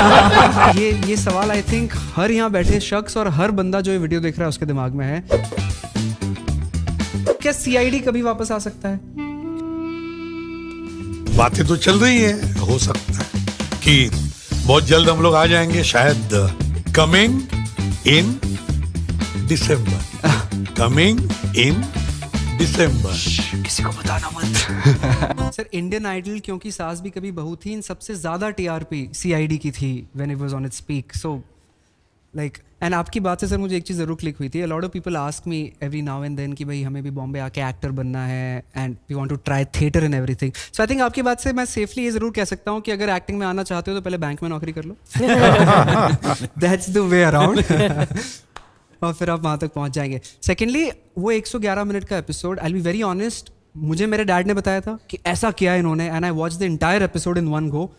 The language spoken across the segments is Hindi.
ये ये सवाल आई थिंक हर यहाँ बैठे शख्स और हर बंदा जो ये वीडियो देख रहा है उसके दिमाग में है क्या सीआईडी कभी वापस आ सकता है बातें तो चल रही है हो सकता है कि बहुत जल्द हम लोग आ जाएंगे शायद coming in December coming in दिसंबर किसी को बताना मत सर इंडियन आइडल क्योंकि सास भी कभी बहू थी इन सबसे ज्यादा टीआरपी सीआईडी की थी when it was on its peak so like and आपकी बात से सर मुझे एक चीज़ ज़रूर क्लिक हुई थी a lot of people ask me every now and then कि भाई हमें भी बॉम्बे आके एक्टर बनना है and we want to try theatre and everything so I think आपकी बात से मैं सेफली ये ज़रूर कह सकता हूँ कि अगर एक्टिंग में आना चाहते हो तो पहले बैंक में नौकरी कर लो दैट्स द वे अराउंड और फिर आप वहाँ तक पहुँच जाएंगे सेकेंडली वो 111 मिनट का episode I be very honest मुझे मेरे डैड ने बताया था कि ऐसा किया इन्होंने and I watch the entire episode in one go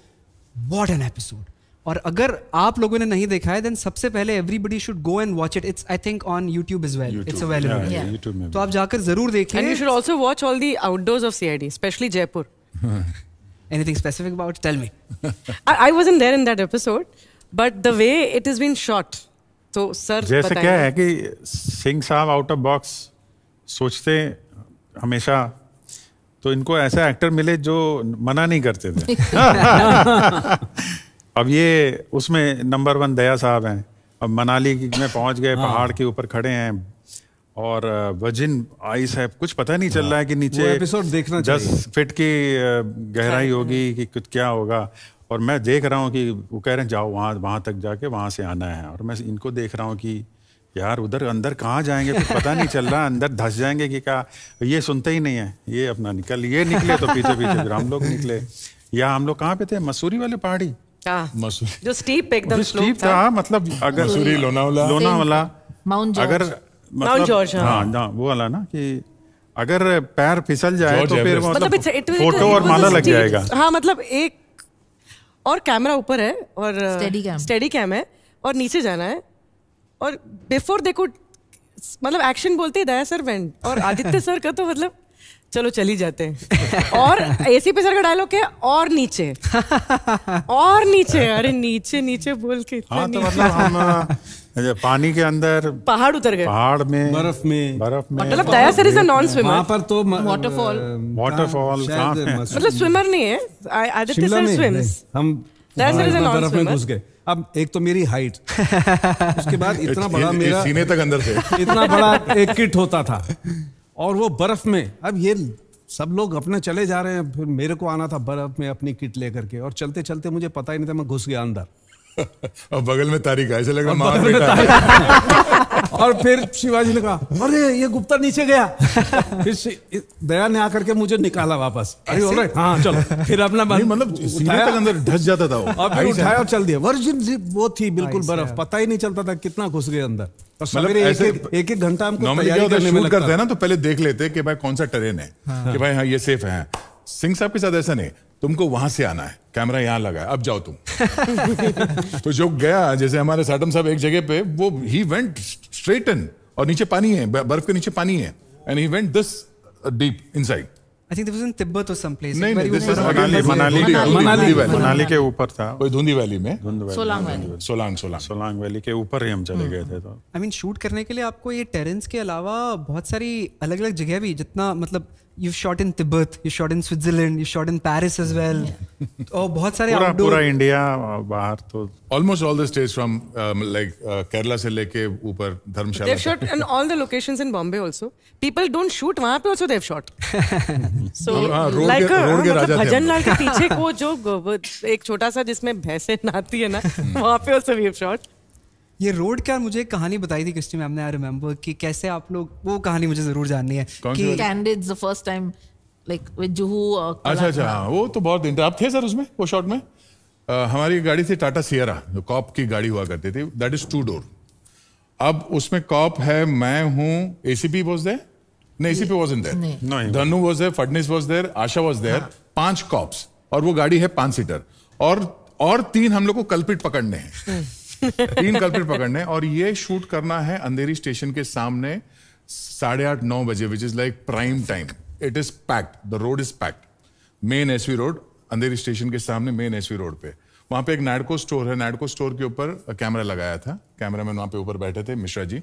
what an episode और अगर आप लोगों ने नहीं देखा है देन सबसे पहले everybody should go and watch it it's I think on YouTube is well it's available तो आप जाकर जरूर देखें and you should also watch all the outdoors of CID specially Jaipur anything specific about tell me I was in there in that episode but the way it is been shot तो सर जैसे क्या है कि सिंह साहब आउट ऑफ बॉक्स सोचते हमेशा तो इनको ऐसा एक्टर मिले जो मना नहीं करते थे अब ये उसमें नंबर वन दया साहब हैं अब मनाली में पहुंच गए हाँ। पहाड़ के ऊपर खड़े हैं और वजिन आइस है कुछ पता नहीं चल रहा है कि हाँ। नीचे एपिसोड देखना दस फिट की गहराई हाँ। होगी कि कुछ क्या होगा और मैं देख रहा हूँ कि वो कह रहे हैं जाओ वहाँ वहाँ तक जाके वहाँ से आना है और मैं इनको देख रहा हूँ कि यार उधर अंदर कहाँ जाएंगे कुछ पता नहीं चल रहा अंदर धस जाएंगे कि क्या ये सुनते ही नहीं है ये अपना निकल ये निकले तो पीछे पीछे फिर हम लोग निकले या हम लोग कहाँ पे थे मसूरी वाले पहाड़ी हाँ, जो स्टीप एकदम स्टीप था, था मतलब अगर मसूरी लोनावला लोनावला माउंट अगर माउंट मतलब हाँ। जॉर्ज हाँ हाँ वो वाला ना कि अगर पैर फिसल जाए तो फिर मतलब, मतलब फोटो और माला लग जाएगा हाँ मतलब एक और कैमरा ऊपर है और स्टडी कैम है और नीचे जाना है और बिफोर दे कुड मतलब एक्शन बोलते दया सर वेंट और आदित्य सर का तो मतलब चलो चली जाते हैं और एसी पे सर का डायलॉग है और नीचे और नीचे अरे नीचे नीचे बोल के हाँ तो मतलब हम पानी के अंदर पहाड़ उतर गए पहाड़ में बर्फ में बर्फ में मतलब Daya sir is a non swimmer वहां पर तो वाटरफॉल वाटरफॉल मतलब स्विमर नहीं है आदित्य सर स्विम्स हम Daya sir is a non swimmer अब एक तो मेरी हाइट उसके बाद इतना बड़ा मेरा सीने तक अंदर से इतना बड़ा एक किट होता था और वो बर्फ में अब ये सब लोग अपने चले जा रहे हैं फिर मेरे को आना था बर्फ में अपनी किट लेकर के और चलते चलते मुझे पता ही नहीं था मैं घुस गया अंदर और बगल में तारीख ऐसे लग रहा और फिर शिवाजी ने कहा अरे ये गुप्ता नीचे गया फिर दया ने आकर के मुझे निकाला वापस अरे बोल रहे हाँ चलो फिर अपना मतलब अंदर ढस जाता था वो और फिर उठाया और चल दिया वर्जिन वो थी बिल्कुल बर्फ पता ही नहीं चलता था कितना घुस गया अंदर मतलब एक एक घंटा हमको तैयारी में करते हैं ना तो पहले देख लेते कि भाई कौन सा ट्रेन है हाँ। कि भाई हाँ ये सेफ है सिंह साहब के साथ ऐसा नहीं तुमको वहां से आना है कैमरा यहाँ लगा है अब जाओ तुम तो जो गया जैसे हमारे साटम साहब एक जगह पे वो ही वेंट स्ट्रेट इन और नीचे पानी है बर्फ के नीचे पानी है and he went this deep in नहीं नहीं दिस मनाली मनाली मनाली के ऊपर था कोई धुंधी वैली में सोलांग वैली सोलांग सोलांग सोलांग वैली के ऊपर ही हम चले गए थे तो आई मीन शूट करने के लिए आपको ये टेरेंस के अलावा बहुत सारी अलग-अलग जगह भी जितना मतलब you've shot in Tibet, you shot in Switzerland, you shot in Paris as well. और बहुत सारे पूरा पूरा इंडिया बाहर तो almost all the states from um, like uh, Kerala से लेके ऊपर धर्मशाला they've shot in all the locations in Bombay also people don't shoot वहाँ पे also they've shot so like मतलब भजन लाल के पीछे वो जो एक छोटा सा जिसमें भैंसे नाती है ना वहाँ पे also we've shot ये रोड का मुझे कहानी बताई थी क्रिस्टी मैम ने आई रिमेम्बर कि कैसे आप लोग वो कहानी मुझे जरूर जाननी है कि candids the first time like with Juhu अच्छा अच्छा हाँ, वो तो बहुत दिन आप थे सर उसमें वो शॉट में आ, uh, हमारी गाड़ी थी टाटा सियरा जो कॉप की गाड़ी हुआ करती थी दैट इज टू डोर अब उसमें कॉप है मैं हूँ एसीपी वॉज देयर नहीं ACP was in there Dhanu there Fadnis there Asha was there हाँ। पांच कॉप्स और वो गाड़ी है पांच सीटर और और तीन हम लोग को कल्पिट पकड़ने हैं तीन कल्प्रिट पकड़ने और ये शूट करना है अंधेरी स्टेशन के सामने साढ़े आठ नौ बजे which is like prime time it is packed the road is packed main SV road Andheri station के सामने मेन एसवी रोड पे वहां पे एक नाइडको स्टोर है नाइडको स्टोर के ऊपर कैमरा लगाया था कैमरा मैन वहां पे ऊपर बैठे थे मिश्रा जी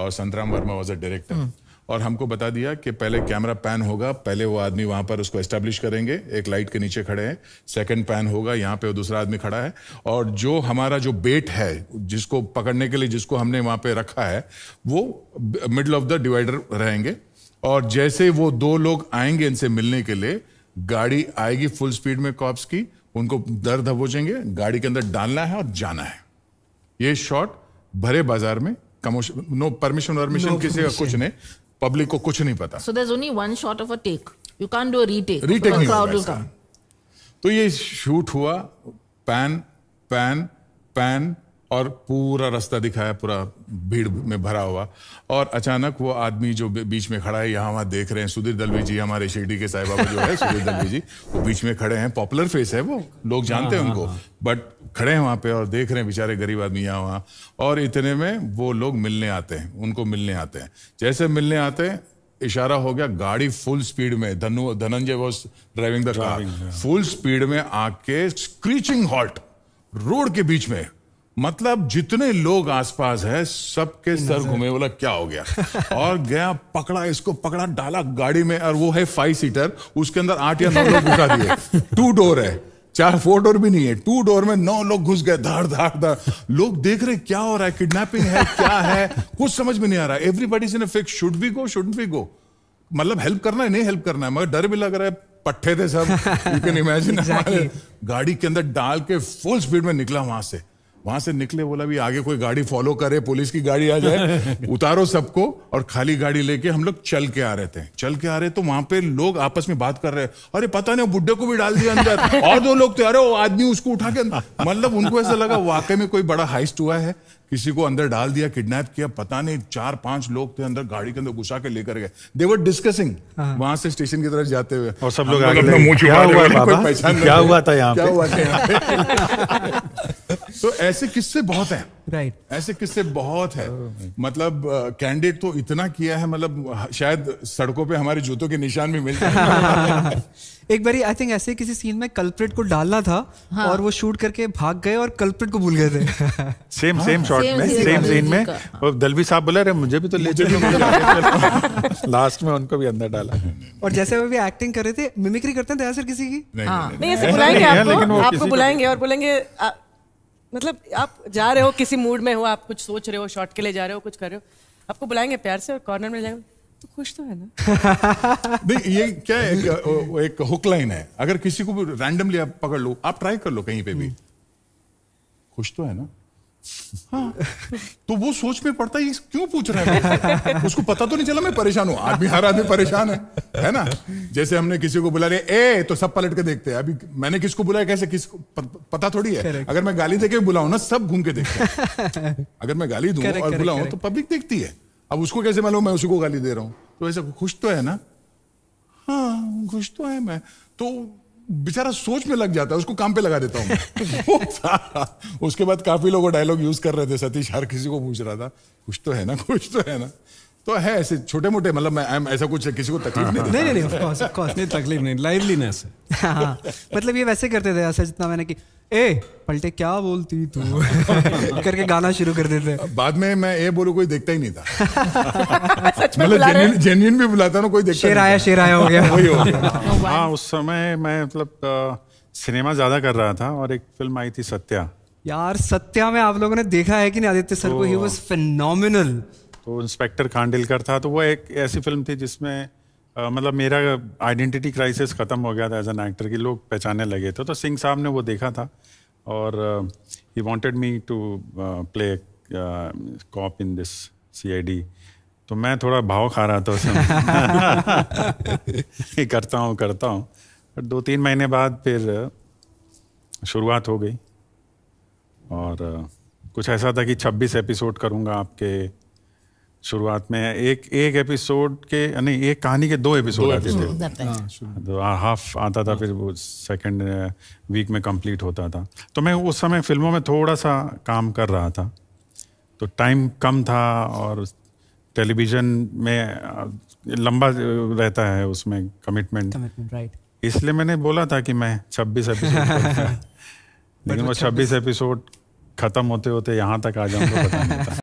और Santram Verma was a director और हमको बता दिया कि पहले कैमरा पैन होगा पहले वो आदमी वहां पर उसको एस्टेब्लिश करेंगे एक लाइट के नीचे खड़े हैं सेकंड पैन होगा यहाँ पे दूसरा आदमी खड़ा है और जो हमारा जो बेट है जिसको पकड़ने के लिए जिसको हमने वहां पे रखा है वो मिडल ऑफ द डिवाइडर रहेंगे और जैसे वो दो लोग आएंगे इनसे मिलने के लिए गाड़ी आएगी फुल स्पीड में कॉप्स की उनको दर दबोचेंगे गाड़ी के अंदर डालना है और जाना है ये शॉट भरे बाजार में कमोशन नो परमिशन वर्मिशन किसी का कुछ नहीं पब्लिक को कुछ नहीं पता so there only one shot of a take you can do retake retake नहीं क्राउड विल कम तो ये शूट हुआ पैन पैन पैन और पूरा रास्ता दिखाया पूरा भीड़ में भरा हुआ और अचानक वो आदमी जो बीच में खड़ा है यहाँ वहाँ देख रहे हैं सुधीर दलवी जी हमारे शिरडी के साहिबा जो है सुधीर दलवी जी वो बीच में खड़े हैं पॉपुलर फेस है वो लोग हाँ, जानते हैं हाँ, उनको हाँ। बट खड़े हैं वहाँ पे और देख रहे हैं बेचारे गरीब आदमी यहाँ वहाँ और इतने में वो लोग मिलने आते हैं उनको मिलने आते हैं जैसे मिलने आते हैं इशारा हो गया गाड़ी फुल स्पीड में Dhanu Dhananjay was driving the car full speed में आके स्क्रीचिंग हॉल्ट रोड के बीच में मतलब जितने लोग आसपास है सबके सर घूमे बोला क्या हो गया और गया पकड़ा इसको पकड़ा डाला गाड़ी में और वो है फाइव सीटर उसके अंदर आठ या नौ लोग घुसा दिए टू डोर है चार फोर डोर भी नहीं है टू डोर में नौ लोग घुस गए धार धार धार लोग देख रहे क्या हो रहा है किडनैपिंग है क्या है कुछ समझ में नहीं आ रहा है everybody in fix should be go should be go मतलब हेल्प करना है नहीं हेल्प करना है मगर डर भी लग रहा है पट्टे थे सब यू कैन इमेजिन गाड़ी के अंदर डाल के फुल स्पीड में निकला वहां से वहां से निकले बोला भी आगे कोई गाड़ी फॉलो करे पुलिस की गाड़ी आ जाए उतारो सबको और खाली गाड़ी लेके हम लोग चल के आ रहे थे चल के आ रहे तो वहां पे लोग आपस में बात कर रहे अरे पता नहीं बुड्ढे को भी डाल दिया अंदर और दो लोग तो अरे वो आदमी उसको उठा के मतलब उनको ऐसा लगा वाकई में कोई बड़ा हाइस्ट हुआ है किसी को अंदर डाल दिया किडनैप किया पता नहीं चार पांच लोग थे अंदर गाड़ी के अंदर घुसा के लेकर गए दे वर डिस्कसिंग वहां से स्टेशन की तरफ जाते हुए और सब लोग यहाँ क्या हुआ था यहाँ तो ऐसे किस्से बहुत हैं राइट right. ऐसे किस्से बहुत है oh. मतलब कैंडिडेट uh, तो इतना किया है मतलब शायद सड़कों पे हमारे जूतों के निशान भी मिलते हैं एक बारी आई थिंक ऐसे किसी सीन में कल्प्रिट को डालना था हाँ. और वो शूट करके भाग गए और कल्प्रिट को भूल गए थे सेम सेम शॉट में सेम सीन में और दलवी साहब बोला रहे मुझे भी तो ले चलो लास्ट में उनको भी अंदर डाला और जैसे वो भी एक्टिंग कर रहे थे मिमिक्री करते हैं सर किसी की नहीं हाँ। ऐसे बुलाएंगे आपको बुलाएंगे और बोलेंगे मतलब आप जा रहे हो किसी मूड में हो आप कुछ सोच रहे हो शॉट के लिए जा रहे हो कुछ कर रहे हो आपको बुलाएंगे प्यार से और कॉर्नर में जाएंगे तो खुश तो है ना नहीं ये क्या है एक, एक हुक लाइन है अगर किसी को भी रैंडमली आप पकड़ लो आप ट्राई कर लो कहीं पे भी हम्म। खुश तो है ना हाँ, तो वो सोच में पड़ता है क्यों पूछ रहा है उसको पता तो नहीं चला मैं परेशान हूं आदमी हर आदमी परेशान है है ना जैसे हमने किसी को बुला लिया ए तो सब पलट के देखते हैं अभी मैंने किसको बुलाया कैसे किसको पता थोड़ी है अगर मैं गाली देके बुलाऊ ना सब घूम के देखते हैं अगर मैं गाली दू और बुलाऊ तो पब्लिक देखती है अब उसको कैसे मालूम मैं उसी को गाली दे रहा हूँ तो ऐसा खुश तो है ना हाँ खुश तो है मैं तो बेचारा सोच में लग जाता है उसको काम पे लगा देता हूँ उसके बाद काफी लोग डायलॉग यूज कर रहे थे सतीश हर किसी को पूछ रहा था कुछ तो है ना कुछ तो है ना तो है ऐसे छोटे मोटे मतलब मैं ऐसा कुछ किसी को तकलीफ हाँ, नहीं, नहीं नहीं नहीं ऑफ कोर्स ऑफ कोर्स नहीं तकलीफ नहीं लाइवलीनेस हाँ, मतलब ये वैसे करते थे ऐसा जितना मैंने कि ए पलटे क्या बोलती तू करके गाना शुरू कर देते बाद में मैं ए बोलू कोई देखता ही नहीं था मतलब जेन्यून भी बुलाता ना कोई देखता शेर आया शेर आया हो गया वही हो गया हाँ उस समय मैं मतलब सिनेमा ज्यादा कर रहा था और एक फिल्म आई थी सत्या यार सत्या में आप लोगों ने देखा है कि नहीं आदित्य सर को ही वाज फिनोमिनल तो इंस्पेक्टर खांडिलकर था तो वो एक ऐसी फिल्म थी जिसमें मतलब मेरा आइडेंटिटी क्राइसिस ख़त्म हो गया था एज एन एक्टर की लोग पहचानने लगे थे तो सिंह साहब ने वो देखा था और he wanted me to play cop in this CID तो मैं थोड़ा भाव खा रहा था उसमें करता हूँ करता हूँ बट दो तीन महीने बाद फिर शुरुआत हो गई और कुछ ऐसा था कि 26 एपिसोड करूँगा आपके शुरुआत में एक एक एपिसोड के यानी एक कहानी के दो एपिसोड आते थे हाँ, तो हाफ आता था फिर वो सेकंड वीक uh, में कंप्लीट होता था तो मैं उस समय फिल्मों में थोड़ा सा काम कर रहा था तो टाइम कम था और टेलीविज़न में uh, लंबा uh, रहता है उसमें कमिटमेंट राइट इसलिए मैंने बोला था कि मैं 26 एपिसोड लेकिन वो 26 एपिसोड ख़त्म होते होते यहाँ तक आ जाऊँगा तो